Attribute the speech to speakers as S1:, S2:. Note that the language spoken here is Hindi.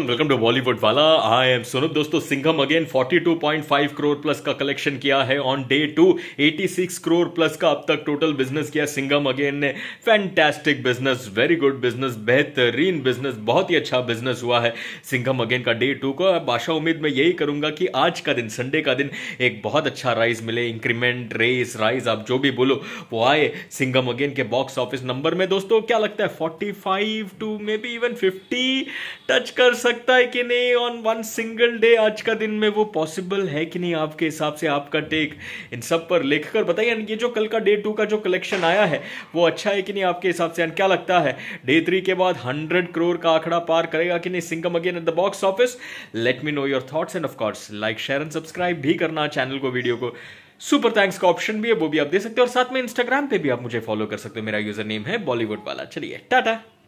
S1: वेलकम टू बॉलीवुड वाला आई एम सुनुप दोस्तों सिंघम अगेन 42.5 करोड़ प्लस का कलेक्शन किया है on day two 86 crore plus का अब तक टोटल बिजनेस किया सिंघम अगेन ने fantastic business very good business बेहतरीन बिजनेस बहुत ही अच्छा बिजनेस हुआ है सिंघम अगेन का डे टू को अब आशा उम्मीद में यही करूंगा कि आज का दिन संडे का दिन एक बहुत अच्छा राइज मिले इंक्रीमेंट रेस राइज आप जो भी बोलो वो आए सिंघम अगेन के बॉक्स ऑफिस नंबर में दोस्तों क्या लगता है forty two maybe even fifty touch कर सकता है कि नहीं ऑन वन सिंगल डे आज का दिन में वो पॉसिबल है कि नहीं आपके हिसाब से आपका टेक इन सब पर लिख कर बताइए ये जो कल का डे टू का जो कलेक्शन आया है वो अच्छा है कि नहीं आपके हिसाब से एंड क्या लगता है डे थ्री के बाद हंड्रेड करोड़ का आंकड़ा पार करेगा कि नहीं Singham again at the box office let me know your thoughts and of course like share and subscribe भी करना चैनल को वीडियो को सुपर थैंक्स का ऑप्शन भी है वो भी आप दे सकते हो और साथ में इंस्टाग्राम पे भी आप मुझे फॉलो कर सकते हो मेरा यूजर नेम है बॉलीवुड वाला चलिए टाटा